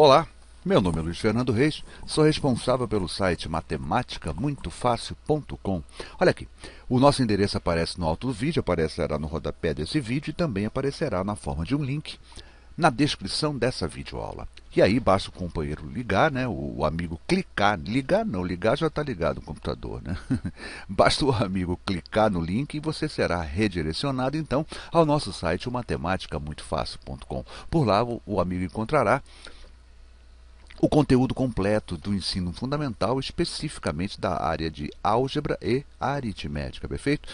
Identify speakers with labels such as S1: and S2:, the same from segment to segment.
S1: Olá, meu nome é Luiz Fernando Reis, sou responsável pelo site matematicamuitofácil.com. Olha aqui, o nosso endereço aparece no alto do vídeo, aparecerá no rodapé desse vídeo e também aparecerá na forma de um link na descrição dessa videoaula. E aí basta o companheiro ligar, né? O amigo clicar, ligar não, ligar já está ligado o computador, né? basta o amigo clicar no link e você será redirecionado então ao nosso site matematicamuitofácil.com. Por lá o amigo encontrará o conteúdo completo do ensino fundamental, especificamente da área de álgebra e aritmética, perfeito?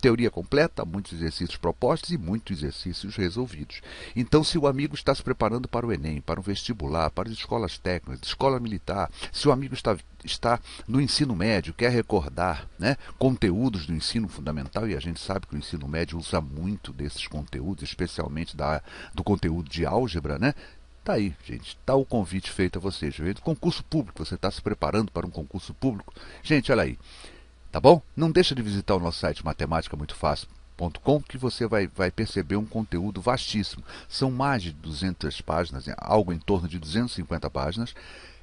S1: Teoria completa, muitos exercícios propostos e muitos exercícios resolvidos. Então, se o amigo está se preparando para o Enem, para um vestibular, para as escolas técnicas, escola militar, se o amigo está, está no ensino médio, quer recordar né, conteúdos do ensino fundamental, e a gente sabe que o ensino médio usa muito desses conteúdos, especialmente da, do conteúdo de álgebra, né? Tá aí, gente. Tá o convite feito a vocês. Gente. Concurso público. Você está se preparando para um concurso público? Gente, olha aí. Tá bom? Não deixa de visitar o nosso site matematicamuitofácil.com que você vai, vai perceber um conteúdo vastíssimo. São mais de 200 páginas, algo em torno de 250 páginas.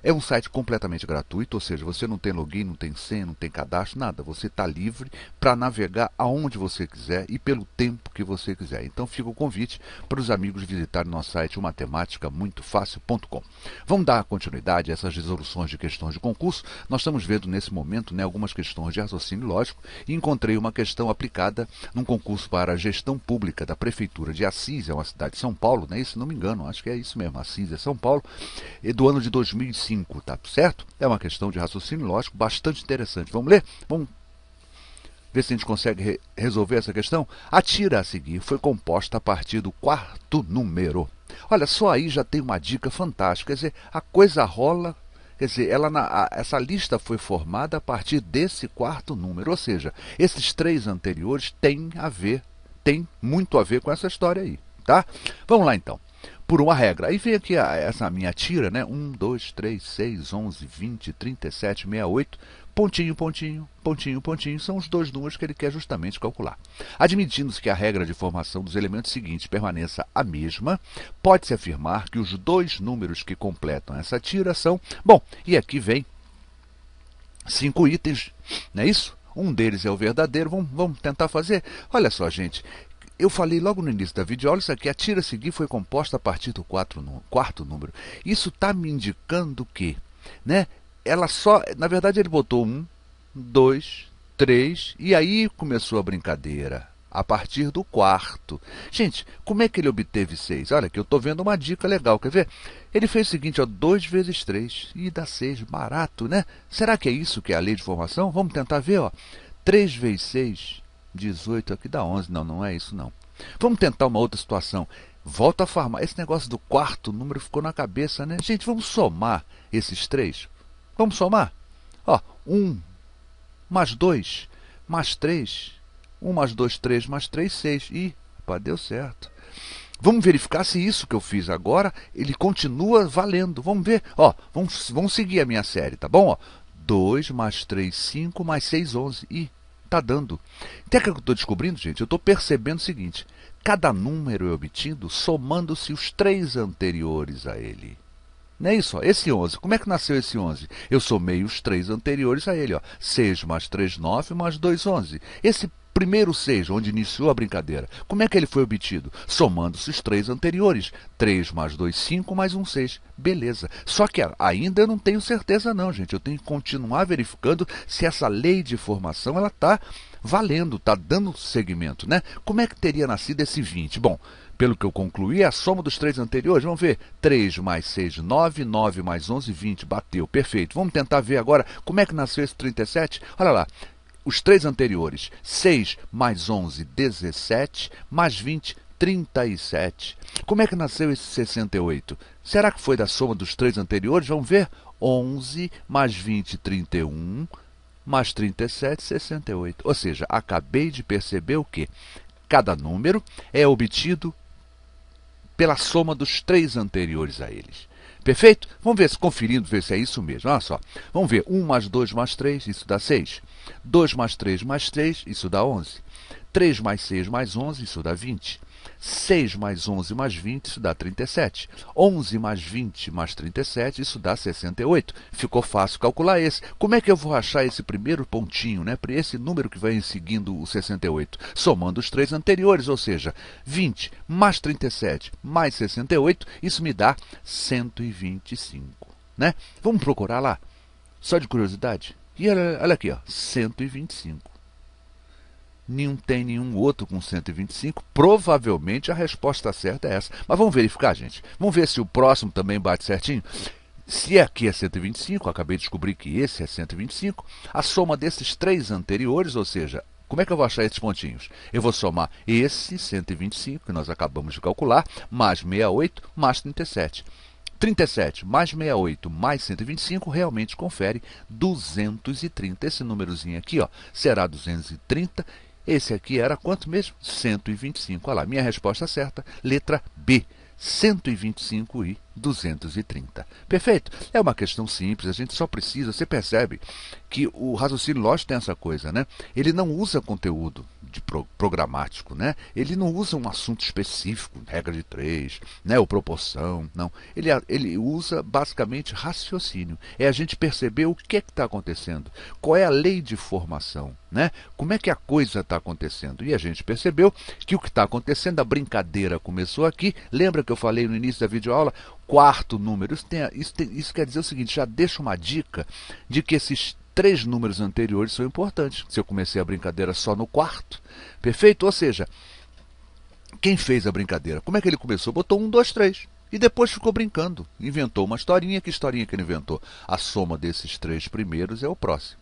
S1: É um site completamente gratuito, ou seja, você não tem login, não tem senha, não tem cadastro, nada. Você está livre para navegar aonde você quiser e pelo tempo que você quiser. Então fica o convite para os amigos visitarem nosso site matemáticamuitofácil.com. Vamos dar continuidade a essas resoluções de questões de concurso. Nós estamos vendo nesse momento né, algumas questões de raciocínio lógico e encontrei uma questão aplicada num concurso para a gestão pública da Prefeitura de Assis, é uma cidade de São Paulo, né? Isso não me engano, acho que é isso mesmo, Assis é São Paulo, do ano de 2005 5, tá certo? É uma questão de raciocínio lógico bastante interessante. Vamos ler? Vamos ver se a gente consegue re resolver essa questão? A tira a seguir foi composta a partir do quarto número. Olha, só aí já tem uma dica fantástica. Quer dizer, a coisa rola Quer dizer, ela na, a, essa lista foi formada a partir desse quarto número, ou seja, esses três anteriores têm a ver, têm muito a ver com essa história aí, tá? Vamos lá então por uma regra. Aí vem aqui a, essa minha tira, né? 1, 2, 3, 6, 11, 20, 37, 68. Pontinho, pontinho, pontinho, pontinho são os dois números que ele quer justamente calcular. Admitindo-se que a regra de formação dos elementos seguintes permaneça a mesma, pode-se afirmar que os dois números que completam essa tira são. Bom, e aqui vem cinco itens, não é isso? Um deles é o verdadeiro. Vamos, vamos tentar fazer? Olha só, gente. Eu falei logo no início da videoaula, que isso aqui, a tira a seguir foi composta a partir do quatro, quarto número. Isso está me indicando que, né? Ela só, na verdade, ele botou um, dois, três e aí começou a brincadeira. A partir do quarto. Gente, como é que ele obteve seis? Olha, que eu estou vendo uma dica legal, quer ver? Ele fez o seguinte, ó, 2 vezes três e dá seis, barato, né? Será que é isso que é a lei de formação? Vamos tentar ver, ó. 3 vezes 6 18 aqui dá 11. Não, não é isso não. Vamos tentar uma outra situação. Volta a farmar. Esse negócio do quarto número ficou na cabeça, né? Gente, vamos somar esses três. Vamos somar? Ó, 1 mais 2 mais 3. 1 mais 2, 3 mais 3, 6. Ih, rapaz, deu certo. Vamos verificar se isso que eu fiz agora, ele continua valendo. Vamos ver. Ó, vamos, vamos seguir a minha série, tá bom? 2 mais 3, 5 mais 6, 11. Ih, está dando. Então, o que é eu estou descobrindo, gente, eu estou percebendo o seguinte: cada número eu obtido somando-se os três anteriores a ele. Não é isso? Esse 11. Como é que nasceu esse 11? Eu somei os três anteriores a ele. Ó. 6 mais 3, 9, mais 2, 11. Esse primeiro 6, onde iniciou a brincadeira. Como é que ele foi obtido? Somando-se os três anteriores. 3 mais 2, 5 mais 1, 6. Beleza. Só que ainda eu não tenho certeza não, gente. Eu tenho que continuar verificando se essa lei de formação ela está valendo, está dando segmento, né? Como é que teria nascido esse 20? Bom, pelo que eu concluí, é a soma dos três anteriores. Vamos ver. 3 mais 6, 9. 9 mais 11, 20. Bateu. Perfeito. Vamos tentar ver agora como é que nasceu esse 37? Olha lá os três anteriores, 6 mais 11, 17, mais 20, 37. Como é que nasceu esse 68? Será que foi da soma dos três anteriores? Vamos ver? 11 mais 20, 31, mais 37, 68. Ou seja, acabei de perceber o que? Cada número é obtido pela soma dos três anteriores a eles. Perfeito? Vamos ver se conferindo, ver se é isso mesmo. Olha só. Vamos ver. 1 mais 2 mais 3, isso dá 6. 2 mais 3 mais 3, isso dá 11. 3 mais 6 mais 11, isso dá 20. 6 mais 11 mais 20, isso dá 37. 11 mais 20 mais 37, isso dá 68. Ficou fácil calcular esse. Como é que eu vou achar esse primeiro pontinho, né? esse número que vai seguindo o 68? Somando os três anteriores, ou seja, 20 mais 37 mais 68, isso me dá 125, né? Vamos procurar lá, só de curiosidade. E olha aqui, ó, 125 nenhum tem nenhum outro com 125, provavelmente a resposta certa é essa. Mas vamos verificar, gente. Vamos ver se o próximo também bate certinho. Se aqui é 125, é acabei de descobrir que esse é 125, a soma desses três anteriores, ou seja, como é que eu vou achar esses pontinhos? Eu vou somar esse 125, que nós acabamos de calcular, mais 68, mais 37. 37 mais 68 mais 125 realmente confere 230. Esse númerozinho aqui ó, será 230 esse aqui era quanto mesmo? 125. Olha lá, minha resposta certa, letra B. 125 e 230. Perfeito? É uma questão simples, a gente só precisa, você percebe que o raciocínio lógico tem essa coisa, né? Ele não usa conteúdo, de pro, programático, né? Ele não usa um assunto específico, regra de três, né? Ou proporção, não. Ele, ele usa basicamente raciocínio. É a gente perceber o que é que está acontecendo, qual é a lei de formação, né? Como é que a coisa está acontecendo? E a gente percebeu que o que está acontecendo, a brincadeira começou aqui. Lembra que eu falei no início da videoaula? Quarto número. Isso, tem, isso, tem, isso quer dizer o seguinte: já deixa uma dica de que esses três números anteriores são importantes. Se eu comecei a brincadeira só no quarto, perfeito? Ou seja, quem fez a brincadeira? Como é que ele começou? Botou um, dois, três. E depois ficou brincando. Inventou uma historinha. Que historinha que ele inventou? A soma desses três primeiros é o próximo.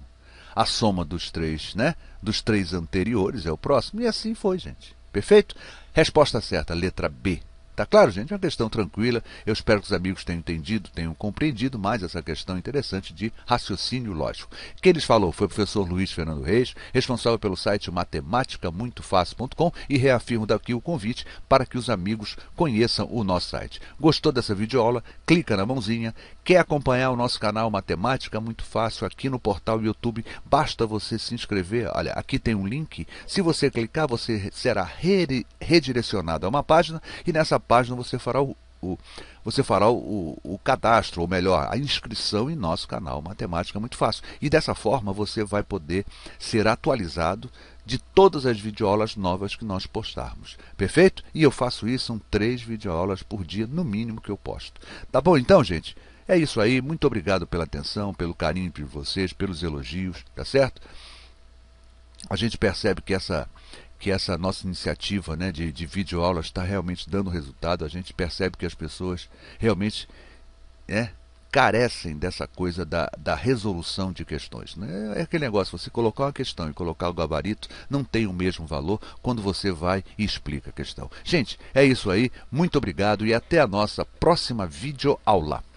S1: A soma dos três, né? Dos três anteriores é o próximo. E assim foi, gente. Perfeito? Resposta certa, letra B. Tá claro, gente? É uma questão tranquila. Eu espero que os amigos tenham entendido, tenham compreendido mais essa questão interessante de raciocínio lógico. Quem eles falou foi o professor Luiz Fernando Reis, responsável pelo site matematicamuitofácil.com e reafirmo daqui o convite para que os amigos conheçam o nosso site. Gostou dessa videoaula? Clica na mãozinha. Quer acompanhar o nosso canal Matemática Muito Fácil aqui no portal YouTube? Basta você se inscrever. Olha, aqui tem um link. Se você clicar, você será redirecionado a uma página e nessa página você fará o, o você fará o, o, cadastro, ou melhor, a inscrição em nosso canal Matemática é Muito Fácil. E dessa forma você vai poder ser atualizado de todas as videoaulas novas que nós postarmos. Perfeito? E eu faço isso, são três videoaulas por dia, no mínimo, que eu posto. Tá bom então, gente? É isso aí, muito obrigado pela atenção, pelo carinho de vocês, pelos elogios, tá certo? A gente percebe que essa que essa nossa iniciativa né, de, de videoaulas está realmente dando resultado. A gente percebe que as pessoas realmente né, carecem dessa coisa da, da resolução de questões. Né? É aquele negócio, você colocar uma questão e colocar o gabarito não tem o mesmo valor quando você vai e explica a questão. Gente, é isso aí. Muito obrigado e até a nossa próxima videoaula.